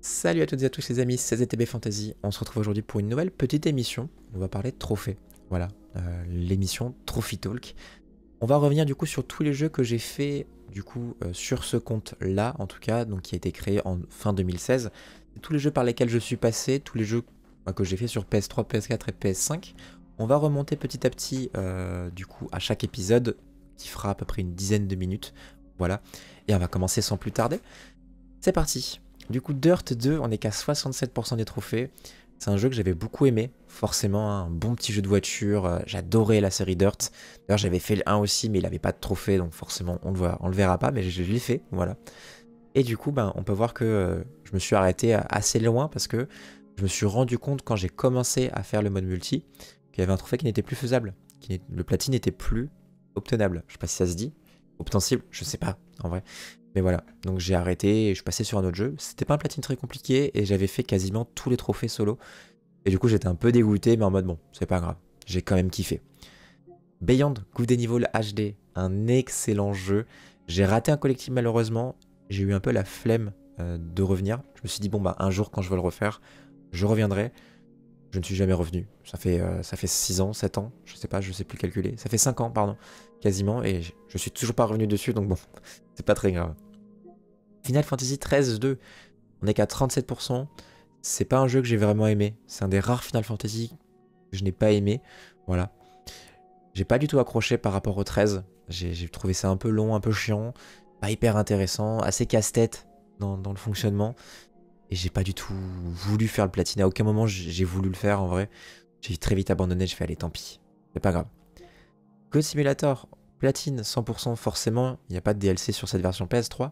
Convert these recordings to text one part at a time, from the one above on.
Salut à toutes et à tous les amis, c'est ZTB Fantasy. On se retrouve aujourd'hui pour une nouvelle petite émission. On va parler de trophées. Voilà, euh, l'émission Trophy Talk. On va revenir du coup sur tous les jeux que j'ai fait du coup euh, sur ce compte-là, en tout cas, donc qui a été créé en fin 2016. Tous les jeux par lesquels je suis passé, tous les jeux euh, que j'ai fait sur PS3, PS4 et PS5. On va remonter petit à petit du coup à chaque épisode qui fera à peu près une dizaine de minutes. Voilà. Et on va commencer sans plus tarder. C'est parti du coup, Dirt 2, on est qu'à 67% des trophées. C'est un jeu que j'avais beaucoup aimé, forcément, hein, un bon petit jeu de voiture, euh, j'adorais la série Dirt. D'ailleurs, j'avais fait le 1 aussi, mais il n'avait pas de trophée, donc forcément, on le, le verra pas, mais je, l'ai fait, voilà. Et du coup, ben, on peut voir que euh, je me suis arrêté euh, assez loin, parce que je me suis rendu compte quand j'ai commencé à faire le mode multi, qu'il y avait un trophée qui n'était plus faisable, le platine n'était plus obtenable. Je sais pas si ça se dit, obtensible, je ne sais pas, en vrai voilà, donc j'ai arrêté et je passais sur un autre jeu. C'était pas un platine très compliqué et j'avais fait quasiment tous les trophées solo. Et du coup, j'étais un peu dégoûté, mais en mode bon, c'est pas grave, j'ai quand même kiffé. Beyond Good niveaux HD, un excellent jeu. J'ai raté un collectif malheureusement, j'ai eu un peu la flemme euh, de revenir. Je me suis dit bon bah un jour quand je veux le refaire, je reviendrai. Je ne suis jamais revenu. Ça fait euh, ça fait 6 ans, 7 ans, je sais pas, je sais plus calculer. Ça fait 5 ans pardon, quasiment et je suis toujours pas revenu dessus donc bon, c'est pas très grave. Final Fantasy XIII 2, on est qu'à 37%. C'est pas un jeu que j'ai vraiment aimé. C'est un des rares Final Fantasy que je n'ai pas aimé. Voilà. J'ai pas du tout accroché par rapport au 13. J'ai trouvé ça un peu long, un peu chiant, pas hyper intéressant, assez casse-tête dans, le fonctionnement. Et j'ai pas du tout voulu faire le platine. À aucun moment j'ai voulu le faire en vrai. J'ai très vite abandonné, je fais allez tant pis. C'est pas grave. Code Simulator, platine 100% forcément, il n'y a pas de DLC sur cette version PS3,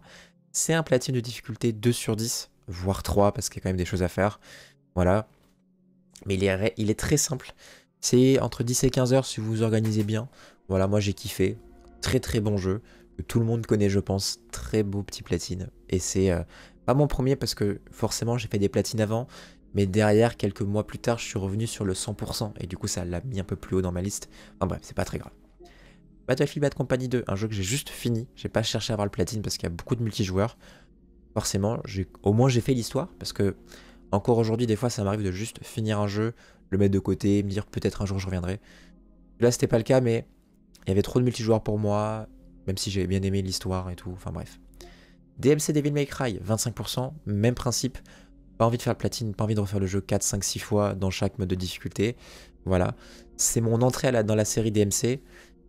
c'est un platine de difficulté 2 sur 10, voire 3, parce qu'il y a quand même des choses à faire. Voilà. Mais il est, très simple. C'est entre 10 et 15 heures si vous vous organisez bien. Voilà, moi j'ai kiffé. Très très bon jeu. tout le monde connaît, je pense. Très beau petit platine. Et c'est euh, pas mon premier parce que forcément j'ai fait des platines avant. Mais derrière, quelques mois plus tard, je suis revenu sur le 100%. Et du coup, ça l'a mis un peu plus haut dans ma liste. Enfin bref, c'est pas très grave. Battlefield Bad Company 2, un jeu que j'ai juste fini. J'ai pas cherché à avoir le platine parce qu'il y a beaucoup de multijoueurs. Forcément, au moins j'ai fait l'histoire parce que encore aujourd'hui, des fois, ça m'arrive de juste finir un jeu, le mettre de côté, me dire peut-être un jour je reviendrai. Là, c'était pas le cas, mais il y avait trop de multijoueurs pour moi, même si j'ai bien aimé l'histoire et tout. Enfin bref. DMC Devil May Cry, 25%, même principe. Pas envie de faire le platine, pas envie de refaire le jeu 4, 5, 6 fois dans chaque mode de difficulté. Voilà. C'est mon entrée dans la série DMC.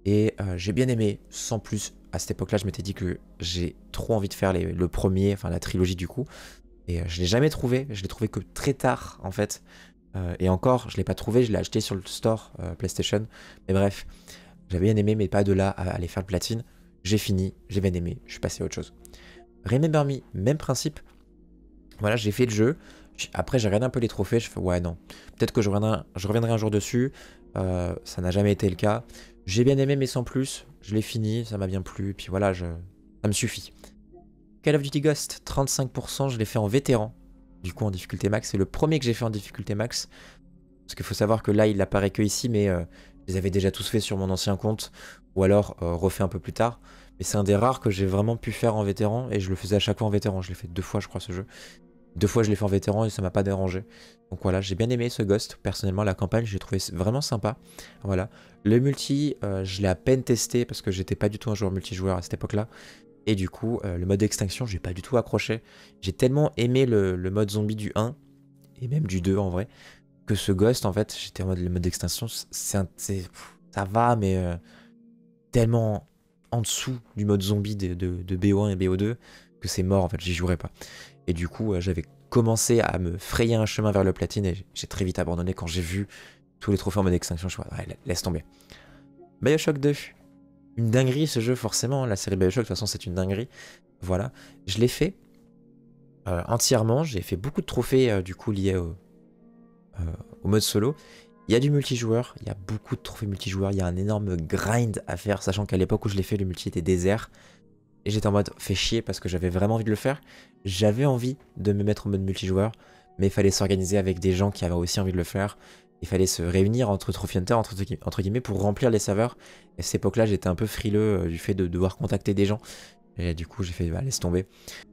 Et euh, j'ai bien aimé, sans plus. À cette époque-là, je m'étais dit que j'ai trop envie de faire le premier, enfin la trilogie du coup. Et euh, je l'ai jamais trouvé, je l'ai trouvé que très tard en fait. Euh, et encore, je l'ai pas trouvé, je l'ai acheté sur le store PlayStation. Mais bref, j'avais bien aimé, mais pas de là à aller faire le platine. J'ai fini, j'ai bien aimé, je suis passé à autre chose. Remember Me, même principe. Voilà, j'ai fait le jeu. Après, j'ai regardé un peu les trophées, je fais ouais, non. Peut-être que je reviendrai, je reviendrai un jour dessus. ça n'a jamais été le cas. J'ai bien aimé, mais sans plus. Je l'ai fini, ça m'a bien plu, puis voilà, je... ça me suffit. Call of Duty Ghost, 35%, je l'ai fait en vétéran, du coup en difficulté max. C'est le premier que j'ai fait en difficulté max. Parce qu'il faut savoir que là, il apparaît que ici, mais euh, je les avais déjà tous faits sur mon ancien compte, ou alors euh, refait un peu plus tard. Mais c'est un des rares que j'ai vraiment pu faire en vétéran, et je le faisais à chaque fois en vétéran. Je l'ai fait deux fois, je crois, ce jeu. Deux fois, je l'ai fait en vétéran et ça m'a pas dérangé. Donc voilà, j'ai bien aimé ce Ghost. Personnellement, la campagne, j'ai trouvé vraiment sympa. Voilà. Le multi, euh, je l'ai à peine testé parce que j'étais pas du tout un joueur multijoueur à cette époque-là. Et du coup, euh, le mode extinction, j'ai pas du tout accroché. J'ai tellement aimé le, mode zombie du 1 et même du 2 en vrai que ce Ghost, en fait, j'étais en mode le mode extinction, ça va, mais euh, tellement en dessous du mode zombie de, de BO1 et BO2 que c'est mort en fait, j'y jouerai pas. Et du coup, euh, j'avais commencé à me frayer un chemin vers le platine et j'ai très vite abandonné quand j'ai vu tous les trophées en mode extinction. laisse tomber. Bioshock 2. Une dinguerie ce jeu, forcément. Hein, la série Bioshock, de toute façon, c'est une dinguerie. Voilà. Je l'ai fait euh, entièrement. J'ai fait beaucoup de trophées, euh, du coup, liés au, au mode solo. Il y a du multijoueur, il y a beaucoup de trophées multijoueurs, il y a un énorme grind à faire, sachant qu'à l'époque où je l'ai fait, le multi était désert. Et j'étais en mode fait chier parce que j'avais vraiment envie de le faire. J'avais envie de me mettre en mode multijoueur, mais il fallait s'organiser avec des gens qui avaient aussi envie de le faire. Il fallait se réunir entre Trophy Hunter, entre, guillemets, pour remplir les saveurs. Et à cette époque-là, j'étais un peu frileux euh, du fait de devoir contacter des gens. Et du coup, j'ai fait, bah, laisse tomber.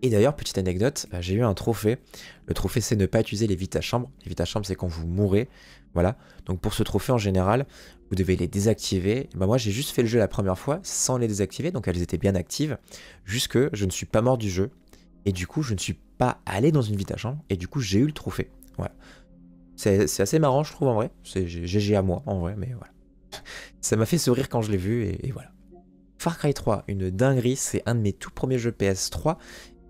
Et d'ailleurs, petite anecdote, bah, j'ai eu un trophée. Le trophée, c'est ne pas utiliser les vites à Les vitres à c'est quand vous mourrez. Voilà. Donc pour ce trophée, en général, vous devez les désactiver. Bah, moi, j'ai juste fait le jeu la première fois sans les désactiver. Donc elles étaient bien actives. Jusque je ne suis pas mort du jeu. Et du coup, je ne suis pas allé dans une vitre chambre. Et du coup, j'ai eu le trophée. Voilà. C'est assez marrant, je trouve, en vrai. C'est GG à moi, en vrai, mais voilà. Ça m'a fait sourire quand je l'ai vu, et voilà. Far Cry 3, une dinguerie, c'est un de mes tout premiers jeux PS3,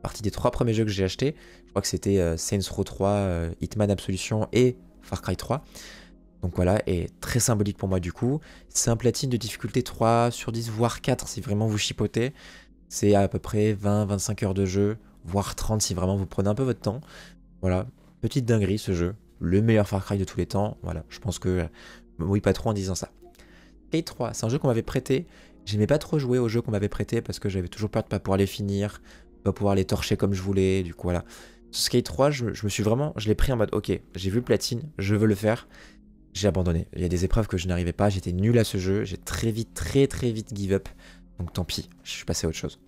partie des trois premiers jeux que j'ai achetés. Je crois que c'était euh, Saints Row 3, euh, Hitman Absolution et Far Cry 3. Donc voilà, et très symbolique pour moi du coup. C'est un platine de difficulté 3 sur 10, voire 4 si vraiment vous chipotez. C'est à peu près 20-25 heures de jeu, voire 30 si vraiment vous prenez un peu votre temps. Voilà, petite dinguerie ce jeu. Le meilleur Far Cry de tous les temps. Voilà, je pense que euh, oui pas trop en disant ça. Skate 3, c'est un jeu qu'on m'avait prêté J'aimais pas trop jouer aux jeux qu'on m'avait prêté parce que j'avais toujours peur de pas pouvoir les finir, pas pouvoir les torcher comme je voulais, du coup voilà. Skate 3, je, me suis vraiment, je l'ai pris en mode ok, j'ai vu Platine, je veux le faire, j'ai abandonné. Il y a des épreuves que je n'arrivais pas, j'étais nul à ce jeu, j'ai très vite, très très vite give up, donc tant pis, je suis passé à autre chose.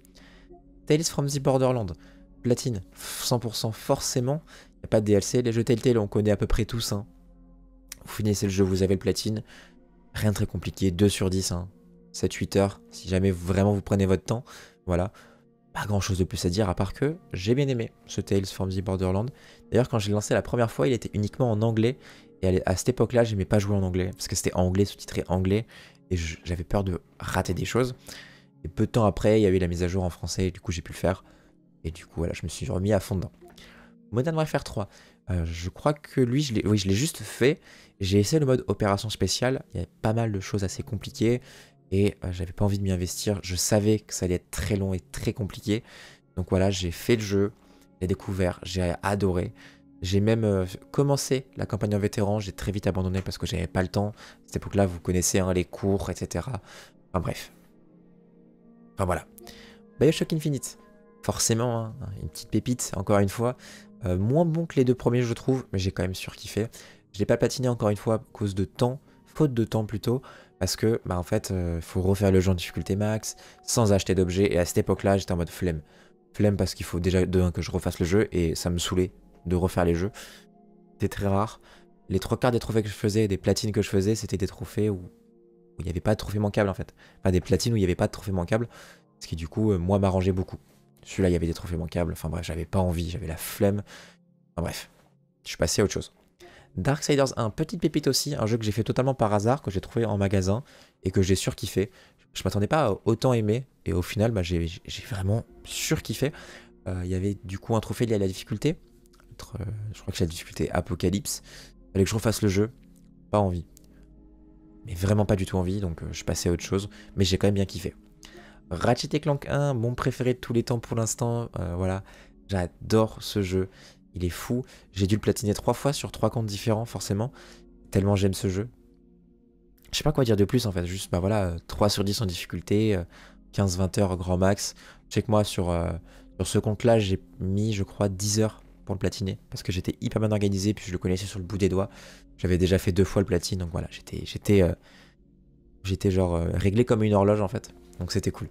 Tales from the Borderland, Platine, 100% forcément, il n'y a pas de DLC, les jeux Telltale on connaît à peu près tous, hein. vous finissez le jeu, vous avez le Platine, rien de très compliqué, 2 sur 10, hein. 7-8 heures, si jamais vraiment vous prenez votre temps. Voilà, pas grand chose de plus à dire à part que j'ai bien aimé ce Tales from the Borderland. D'ailleurs, quand je l'ai lancé la première fois, il était uniquement en anglais. Et à cette époque-là, j'aimais pas jouer en anglais parce que c'était anglais, sous-titré anglais, et j'avais peur de rater des choses. Et peu de temps après, il y a eu la mise à jour en français, et du coup, j'ai pu le faire. Et du coup, voilà, je me suis remis à fond dedans. Modern Warfare 3, euh, je crois que lui, je oui, je l'ai juste fait. J'ai essayé le mode opération spéciale. Il y a pas mal de choses assez compliquées et euh, j'avais pas envie de m'y investir. Je savais que ça allait être très long et très compliqué. Donc voilà, j'ai fait le jeu, j'ai découvert, j'ai adoré. J'ai même euh, commencé la campagne en vétéran, j'ai très vite abandonné parce que j'avais pas le temps. C'était cette époque-là, vous connaissez hein, les cours, etc. Enfin bref. Enfin voilà. Bioshock Infinite, forcément, hein, une petite pépite, encore une fois. Euh, moins bon que les deux premiers, je trouve, mais j'ai quand même surkiffé. Je l'ai pas patiné encore une fois à cause de temps, faute de temps plutôt. Parce que, bah en fait, il euh, faut refaire le jeu en difficulté max, sans acheter d'objets, et à cette époque-là, j'étais en mode flemme. Flemme parce qu'il faut déjà, de que je refasse le jeu, et ça me saoulait de refaire les jeux. C'était très rare. Les trois quarts des trophées que je faisais, des platines que je faisais, c'était des trophées où il n'y avait pas de trophées manquables en fait. Enfin, des platines où il n'y avait pas de trophées manquables, ce qui du coup, euh, moi, m'arrangeait beaucoup. Celui-là, il y avait des trophées manquables, enfin bref, j'avais pas envie, j'avais la flemme. Enfin bref, je suis passé à autre chose. Darksiders 1, petite pépite aussi, un jeu que j'ai fait totalement par hasard, que j'ai trouvé en magasin et que j'ai surkiffé. Je m'attendais pas à autant aimer et au final bah, j'ai vraiment surkiffé. Euh, il y avait du coup un trophée lié à la difficulté. Euh, je crois que c'est la difficulté Apocalypse. Fallait que je refasse le jeu. Pas envie. Mais vraiment pas du tout envie, donc euh, je passais à autre chose. Mais j'ai quand même bien kiffé. Ratchet Clank 1, mon préféré de tous les temps pour l'instant. voilà, j'adore ce jeu. Il est fou. J'ai dû le platiner trois fois sur trois comptes différents, forcément. Tellement j'aime ce jeu. Je sais pas quoi dire de plus en fait. Juste, bah voilà, 3 sur 10 en difficulté, 15-20 euh, heures grand max. Check moi sur, euh, sur ce compte-là, j'ai mis, je crois, 10 heures pour le platiner. Parce que j'étais hyper bien organisé, puis je le connaissais sur le bout des doigts. J'avais déjà fait deux fois le platine, donc voilà, j'étais. J'étais. Euh, j'étais genre réglé comme une horloge en fait. Donc c'était cool.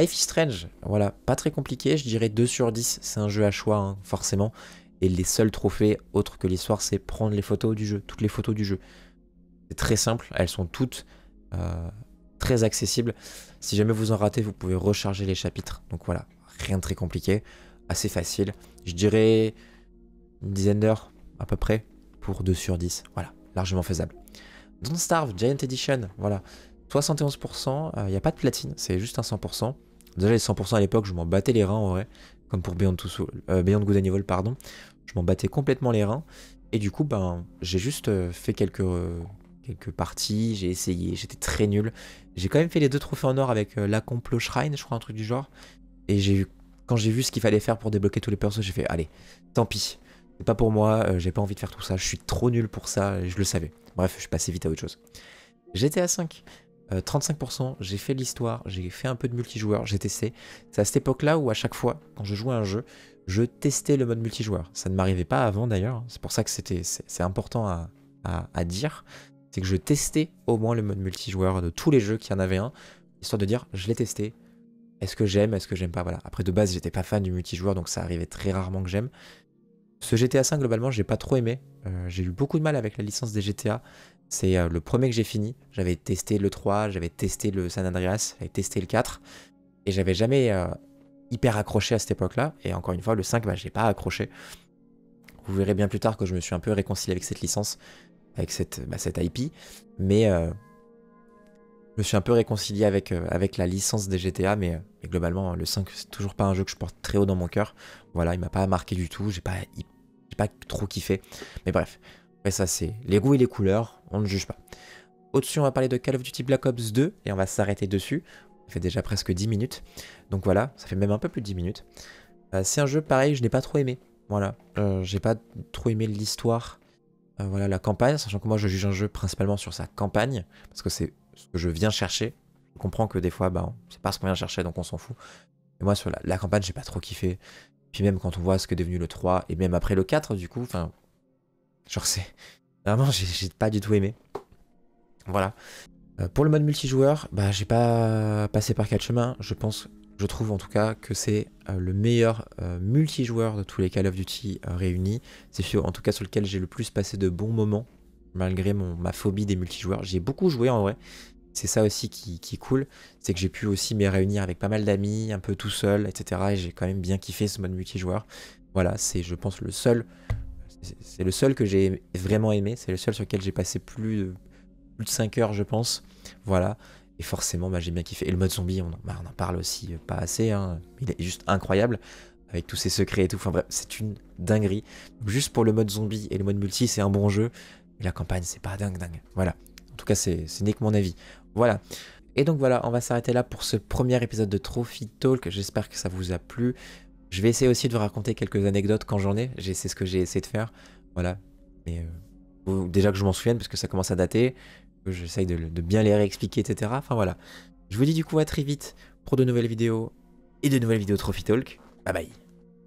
Life is Strange, voilà, pas très compliqué, je dirais 2 sur 10, c'est un jeu à choix, hein, forcément. Et les seuls trophées autres que l'histoire, c'est prendre les photos du jeu, toutes les photos du jeu. C'est très simple, elles sont toutes euh, très accessibles. Si jamais vous en ratez, vous pouvez recharger les chapitres. Donc voilà, rien de très compliqué, assez facile. Je dirais une dizaine d'heures à peu près pour 2 sur 10. Voilà, largement faisable. Don't Starve, Giant Edition, voilà. 71%, il n'y a pas de platine, c'est juste un 100%. Déjà les 100% à l'époque, je m'en battais les reins en vrai, comme pour Beyond, euh, Beyond Good and pardon. Je m'en battais complètement les reins. Et du coup, ben, j'ai juste euh, fait quelques, euh, quelques parties, j'ai essayé, j'étais très nul. J'ai quand même fait les deux trophées en or avec la complot shrine, je crois, un truc du genre. Et j'ai quand j'ai vu ce qu'il fallait faire pour débloquer tous les persos, j'ai fait allez, tant pis. C'est pas pour moi, j'ai pas envie de faire tout ça, je suis trop nul pour ça, je le savais. Bref, je suis passé vite à autre chose. J'étais à 5. 35%, euh, j'ai fait l'histoire, j'ai fait un peu de multijoueur, j'ai testé. C'est à cette époque-là où à chaque fois, quand je jouais à un jeu, je testais le mode multijoueur. Ça ne m'arrivait pas avant d'ailleurs, hein. c'est pour ça que c'était, c'est important à, à dire. C'est que je testais au moins le mode multijoueur de tous les jeux qui en avaient un, histoire de dire, je l'ai testé, est-ce que j'aime, est-ce que j'aime pas, voilà. Après de base j'étais pas fan du multijoueur, donc ça arrivait très rarement que j'aime. Ce GTA 5 globalement j'ai pas trop aimé, euh, j'ai eu beaucoup de mal avec la licence des GTA, c'est euh, le premier que j'ai fini, j'avais testé le 3, j'avais testé le San Andreas, j'avais testé le 4, et j'avais jamais euh, hyper accroché à cette époque-là, et encore une fois le 5 je bah, j'ai pas accroché. Vous verrez bien plus tard que je me suis un peu réconcilié avec cette licence, avec cette, bah, cette IP, mais me suis un peu réconcilié avec, euh, avec la licence des GTA, mais, globalement, le 5, c'est toujours pas un jeu que je porte très haut dans mon cœur. Voilà, il m'a pas marqué du tout, j'ai pas, pas trop kiffé. Mais bref, mais ça, c'est les goûts et les couleurs, on ne juge pas. Au-dessus, on va parler de Call of Duty Black Ops 2, et on va s'arrêter dessus. Ça fait déjà presque 10 minutes. Donc voilà, ça fait même un peu plus de 10 minutes. Euh, c'est un jeu pareil, je n'ai pas trop aimé. Voilà, euh, j'ai pas trop aimé l'histoire voilà la campagne, sachant que moi je juge un jeu principalement sur sa campagne, parce que c'est ce que je viens chercher. Je comprends que des fois, bah, c'est pas ce qu'on vient chercher, donc on s'en fout. Mais moi, sur la, campagne, j'ai pas trop kiffé. Puis même quand on voit ce que devenu le 3, et même après le 4, du coup, enfin. Genre, c'est. Vraiment, j'ai pas du tout aimé. Voilà. Euh, pour le mode multijoueur, bah, j'ai pas passé par quatre chemins. Je pense, je trouve en tout cas que c'est euh, le meilleur euh, multijoueur de tous les Call of Duty réunis. C'est en tout cas sur lequel j'ai le plus passé de bons moments malgré mon, ma phobie des multijoueurs. J'ai beaucoup joué en vrai. C'est ça aussi qui, qui est cool, c'est que j'ai pu aussi me réunir avec pas mal d'amis, un peu tout seul, etc. Et j'ai quand même bien kiffé ce mode multijoueur. Voilà, c'est je pense le seul, c'est le seul que j'ai vraiment aimé, c'est le seul sur lequel j'ai passé plus de, plus 5 heures je pense. Voilà, et forcément bah, j'ai bien kiffé. Et le mode zombie, on, en bah, parle aussi euh, pas assez, hein. il est juste incroyable avec tous ses secrets et tout. Enfin bref, c'est une dinguerie. Juste pour le mode zombie et le mode multi, c'est un bon jeu la campagne, c'est pas dingue, dingue. Voilà. En tout cas, c'est n'est que mon avis. Voilà. Et donc voilà, on va s'arrêter là pour ce premier épisode de Trophy Talk. J'espère que ça vous a plu. Je vais essayer aussi de vous raconter quelques anecdotes quand j'en ai. C'est ce que j'ai essayé de faire. Voilà. Mais euh, déjà que je m'en souvienne parce que ça commence à dater. J'essaye de, de, bien les réexpliquer, etc. Enfin voilà. Je vous dis du coup à très vite pour de nouvelles vidéos et de nouvelles vidéos Trophy Talk. Bye bye.